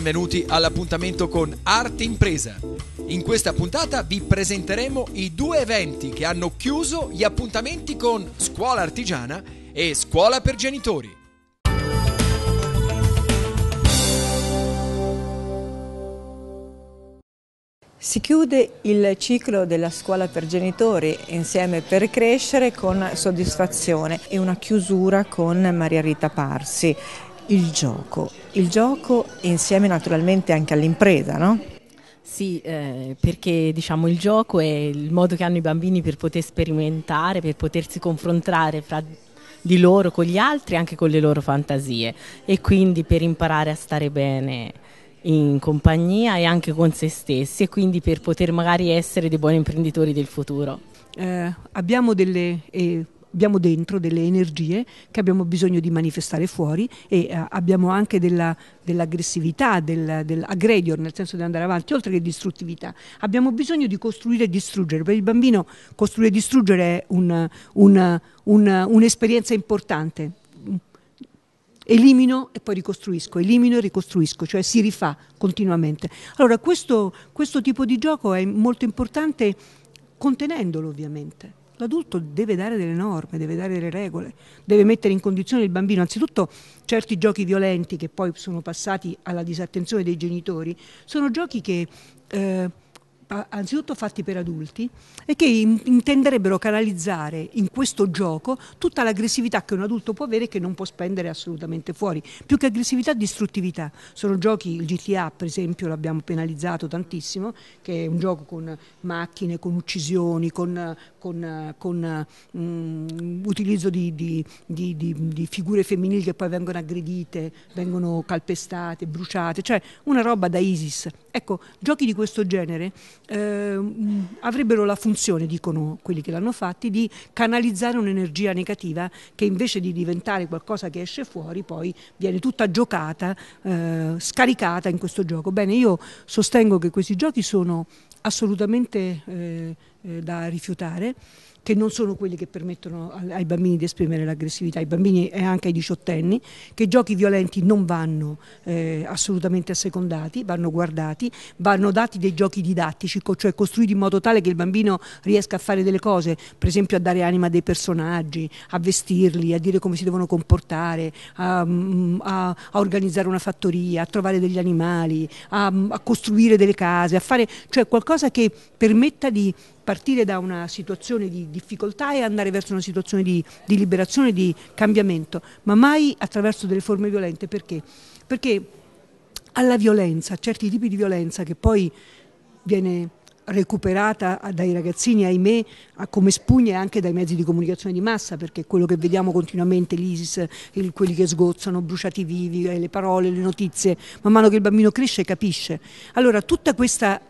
benvenuti all'appuntamento con Arte Impresa. In questa puntata vi presenteremo i due eventi che hanno chiuso gli appuntamenti con Scuola Artigiana e Scuola per Genitori. Si chiude il ciclo della scuola per genitori insieme per crescere con soddisfazione e una chiusura con Maria Rita Parsi il gioco. Il gioco insieme naturalmente anche all'impresa, no? Sì, eh, perché diciamo, il gioco è il modo che hanno i bambini per poter sperimentare, per potersi confrontare fra di loro con gli altri e anche con le loro fantasie e quindi per imparare a stare bene in compagnia e anche con se stessi e quindi per poter magari essere dei buoni imprenditori del futuro. Eh, abbiamo delle eh, abbiamo dentro delle energie che abbiamo bisogno di manifestare fuori e eh, abbiamo anche dell'aggressività, del, dell'aggredior, nel senso di andare avanti, oltre che distruttività. Abbiamo bisogno di costruire e distruggere. Per il bambino costruire e distruggere è un, un, un, un'esperienza importante. Elimino e poi ricostruisco, elimino e ricostruisco, cioè si rifà continuamente. Allora questo, questo tipo di gioco è molto importante contenendolo ovviamente l'adulto deve dare delle norme, deve dare delle regole, deve mettere in condizione il bambino. Anzitutto certi giochi violenti che poi sono passati alla disattenzione dei genitori sono giochi che... Eh, anzitutto fatti per adulti e che intenderebbero canalizzare in questo gioco tutta l'aggressività che un adulto può avere e che non può spendere assolutamente fuori. Più che aggressività, distruttività. Sono giochi, il GTA per esempio l'abbiamo penalizzato tantissimo, che è un gioco con macchine, con uccisioni, con, con, con um, utilizzo di, di, di, di, figure femminili che poi vengono aggredite, vengono calpestate, bruciate, cioè una roba da ISIS Ecco, giochi di questo genere eh, avrebbero la funzione, dicono quelli che l'hanno fatti, di canalizzare un'energia negativa che invece di diventare qualcosa che esce fuori poi viene tutta giocata, eh, scaricata in questo gioco. Bene, io sostengo che questi giochi sono assolutamente eh, eh da rifiutare che non sono quelli che permettono ai bambini di esprimere l'aggressività, ai bambini e eh, anche ai diciottenni, che i giochi violenti non vanno eh, assolutamente assecondati, vanno guardati, vanno dati dei giochi didattici, cioè costruiti in modo tale che il bambino riesca a fare delle cose, per esempio a dare anima a dei personaggi, a vestirli, a dire come si devono comportare, a, mm, a, a organizzare una fattoria, a trovare degli animali, a, mm, a costruire delle case, a fare cioè qualcosa che permetta di partire da una situazione di difficoltà e andare verso una situazione di, di liberazione, di cambiamento, ma mai attraverso delle forme violente. Perché? Perché alla violenza, a certi tipi di violenza che poi viene recuperata dai ragazzini, ahimè, come spugne anche dai mezzi di comunicazione di massa, perché quello che vediamo continuamente, l'ISIS, quelli che sgozzano, bruciati vivi, eh, le parole, le notizie, man mano che il bambino cresce capisce. Allora, tutta questa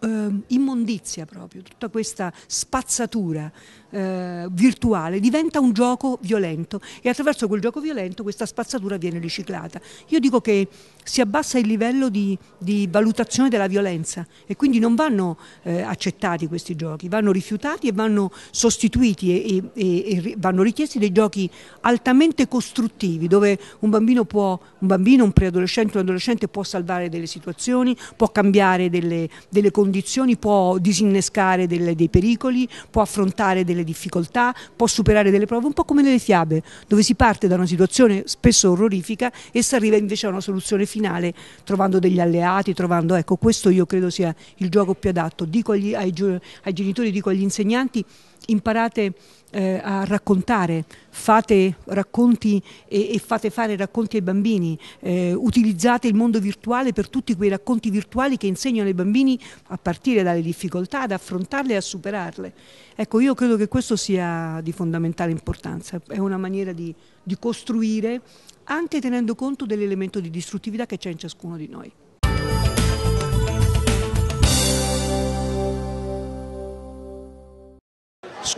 eh, immondizia proprio, tutta questa spazzatura eh, virtuale diventa un gioco violento e attraverso quel gioco violento questa spazzatura viene riciclata. Io dico che si abbassa il livello di, di valutazione della violenza e quindi non vanno eh, accettati questi giochi, vanno rifiutati e vanno sostituiti e, e, e, vanno richiesti dei giochi altamente costruttivi dove un bambino, può, un, bambino un preadolescente, un adolescente può salvare delle situazioni, può cambiare delle, delle condizioni condizioni può disinnescare delle, dei pericoli, può affrontare delle difficoltà, può superare delle prove, un po' come nelle fiabe, dove si parte da una situazione spesso orrorifica e si arriva invece a una soluzione finale trovando degli alleati, trovando, ecco, questo io credo sia il gioco più adatto. Dico agli, ai, ai genitori, dico agli insegnanti, imparate eh, a raccontare, fate racconti e, e, fate fare racconti ai bambini, eh, utilizzate il mondo virtuale per tutti quei racconti virtuali che insegnano ai bambini a partire dalle difficoltà, ad affrontarle e a superarle. Ecco, io credo che questo sia di fondamentale importanza, è una maniera di, di costruire anche tenendo conto dell'elemento di distruttività che c'è in ciascuno di noi.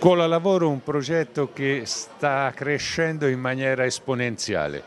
Scuola Lavoro è un progetto che sta crescendo in maniera esponenziale.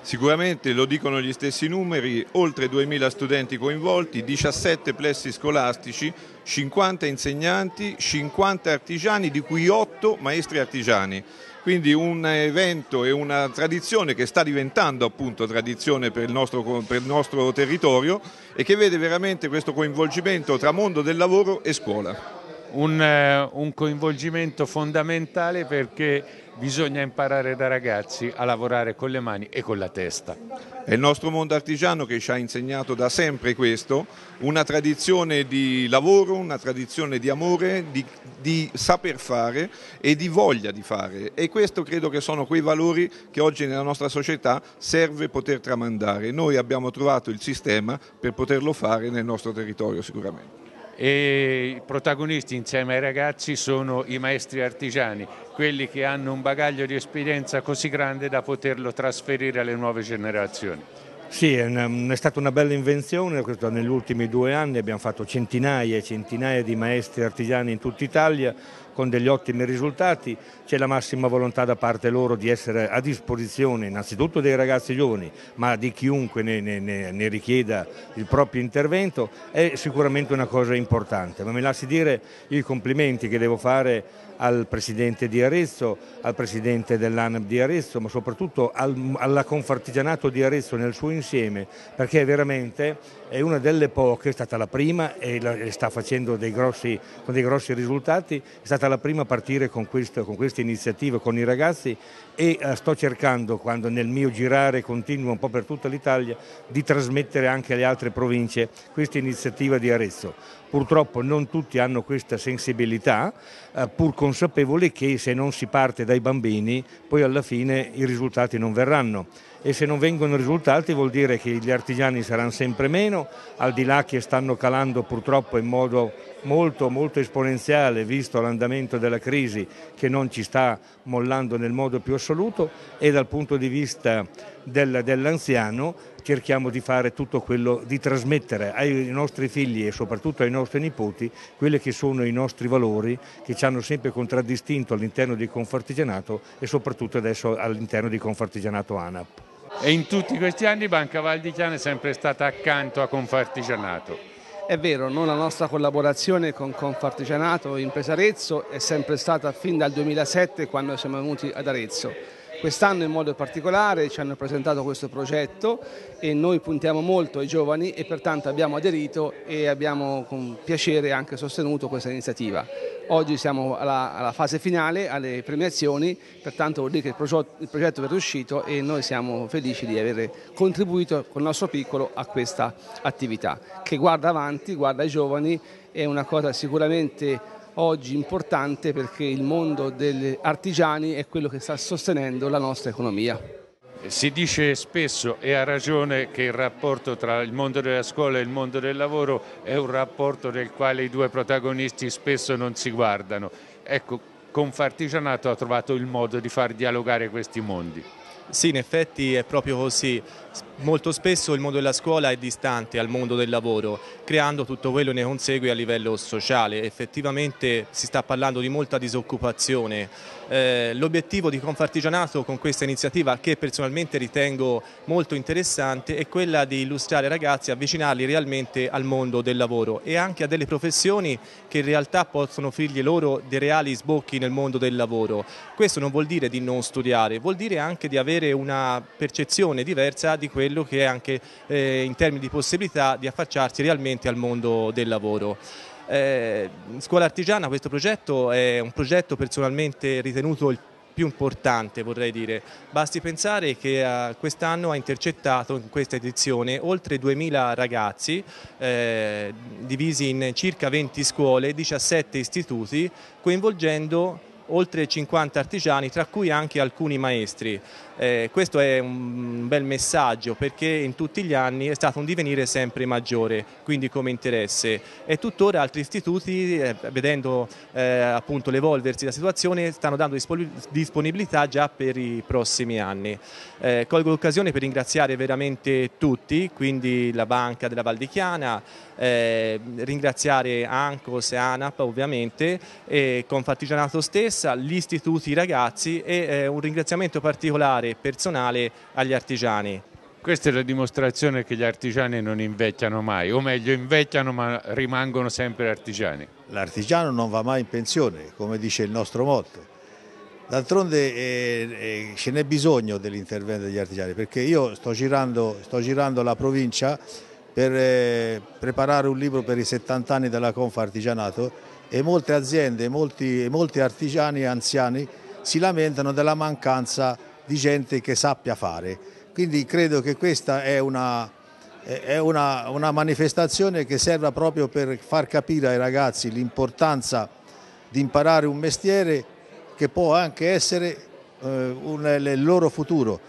Sicuramente, lo dicono gli stessi numeri, oltre 2.000 studenti coinvolti, 17 plessi scolastici, 50 insegnanti, 50 artigiani, di cui 8 maestri artigiani. Quindi un evento e una tradizione che sta diventando appunto tradizione per il, nostro, per il nostro territorio e che vede veramente questo coinvolgimento tra mondo del lavoro e scuola un, eh, un coinvolgimento fondamentale perché bisogna imparare da ragazzi a lavorare con le mani e con la testa. È il nostro mondo artigiano che ci ha insegnato da sempre questo, una tradizione di lavoro, una tradizione di amore, di, di saper fare e di voglia di fare e questo credo che sono quei valori che oggi nella nostra società serve poter tramandare. Noi abbiamo trovato il sistema per poterlo fare nel nostro territorio sicuramente e i protagonisti insieme ai ragazzi sono i maestri artigiani, quelli che hanno un bagaglio di esperienza così grande da poterlo trasferire alle nuove generazioni. Sì, è, è stata una bella invenzione, negli ultimi due anni abbiamo fatto centinaia e centinaia di maestri artigiani in tutta Italia, con degli ottimi risultati, c'è la massima volontà da parte loro di essere a disposizione innanzitutto dei ragazzi giovani, ma di chiunque ne, ne, ne richieda il proprio intervento, è sicuramente una cosa importante. Ma mi lasci dire i complimenti che devo fare al Presidente di Arezzo, al Presidente dell'ANAP di Arezzo, ma soprattutto al, alla Confartigianato di Arezzo nel suo insieme, perché veramente è una delle poche, è stata la prima e la, sta facendo dei grossi, con dei grossi risultati, è stata stata la prima a partire con, questo, con questa iniziativa con i ragazzi e eh, sto cercando, quando nel mio girare continuo un po' per tutta l'Italia, di trasmettere anche alle altre province questa iniziativa di Arezzo. Purtroppo non tutti hanno questa sensibilità, eh, pur consapevoli che se non si parte dai bambini poi alla fine i risultati non verranno e se non vengono risultati vuol dire che gli artigiani saranno sempre meno, al di là che stanno calando purtroppo in modo molto, molto esponenziale visto l'andamento della crisi che non ci sta mollando nel modo più assoluto e dal punto di vista del, dell'anziano cerchiamo di fare tutto quello, di trasmettere ai nostri figli e soprattutto ai nostri nipoti quelli che sono i nostri valori che ci hanno sempre contraddistinto all'interno di Confartigianato e soprattutto adesso all'interno di Confartigianato ANAP. E in tutti questi anni Banca Valdichiana è sempre stata accanto a Confartigianato. È vero, no? la nostra collaborazione con Confartigianato in Presarezzo è sempre stata fin dal 2007 quando siamo venuti ad Arezzo Quest'anno in modo particolare ci hanno presentato questo progetto e noi puntiamo molto ai giovani e pertanto abbiamo aderito e abbiamo con piacere anche sostenuto questa iniziativa. Oggi siamo alla, alla fase finale, alle premiazioni, pertanto vuol dire che il, progetto, il progetto è riuscito e noi siamo felici di aver contribuito con il nostro piccolo a questa attività che guarda avanti, guarda ai giovani, è una cosa sicuramente oggi importante perché il mondo degli artigiani è quello che sta sostenendo la nostra economia. Si dice spesso e ha ragione che il rapporto tra il mondo della scuola e il mondo del lavoro è un rapporto nel quale i due protagonisti spesso non si guardano. Ecco, Confartigianato ha trovato il modo di far dialogare questi mondi. Sì, in effetti è proprio così. Molto spesso il mondo della scuola è distante al mondo del lavoro, creando tutto quello che ne consegue a livello sociale. Effettivamente si sta parlando di molta disoccupazione eh, l'obiettivo di Confartigianato con questa iniziativa che personalmente ritengo molto interessante è quella di illustrare ragazzi, avvicinarli realmente al mondo del lavoro e anche a delle professioni che in realtà possono offrirgli loro dei reali sbocchi nel mondo del lavoro. Questo non vuol dire di non studiare, vuol dire anche di avere una percezione diversa di quello che è anche eh, in termini di possibilità di affacciarsi realmente al mondo del lavoro. Eh, Scuola Artigiana, questo progetto è un progetto personalmente ritenuto il più importante vorrei dire. Basti pensare che eh, quest'anno ha intercettato in questa edizione oltre 2000 ragazzi eh, divisi in circa 20 scuole e 17 istituti coinvolgendo oltre 50 artigiani, tra cui anche alcuni maestri. Eh, questo è un bel messaggio perché in tutti gli anni è stato un divenire sempre maggiore, quindi come interesse. E tuttora altri istituti, eh, vedendo eh, appunto l'evolversi della situazione, stanno dando disponibilità già per i prossimi anni. Eh, colgo l'occasione per ringraziare veramente tutti, quindi la Banca della Val di Chiana, eh, ringraziare Ancos e ANAP ovviamente, e Confartigianato stesso, stessa, gli istituti, i ragazzi e eh, un ringraziamento particolare e personale agli artigiani. Questa è la dimostrazione che gli artigiani non invecchiano mai, o meglio invecchiano ma rimangono sempre artigiani. L'artigiano non va mai in pensione, come dice il nostro motto. D'altronde eh, eh, ce n'è bisogno dell'intervento degli artigiani perché io sto girando, sto girando la provincia per eh, preparare un libro per i 70 anni della Confa Artigianato e molte aziende e molti, molti artigiani anziani si lamentano della mancanza di gente che sappia fare. Quindi credo che questa è una, è una, una manifestazione che serva proprio per far capire ai ragazzi l'importanza di imparare un mestiere che può anche essere eh, un, il loro futuro.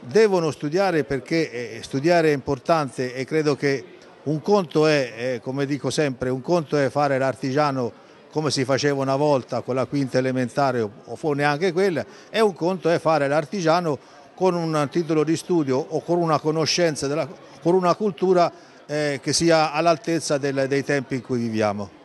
Devono studiare perché eh, studiare è importante e credo che un conto è, eh, come dico sempre, un conto è fare l'artigiano come si faceva una volta con la quinta elementare o forse neanche quella, è un conto è fare l'artigiano con un titolo di studio o con una conoscenza, della, con una cultura eh, che sia all'altezza dei tempi in cui viviamo.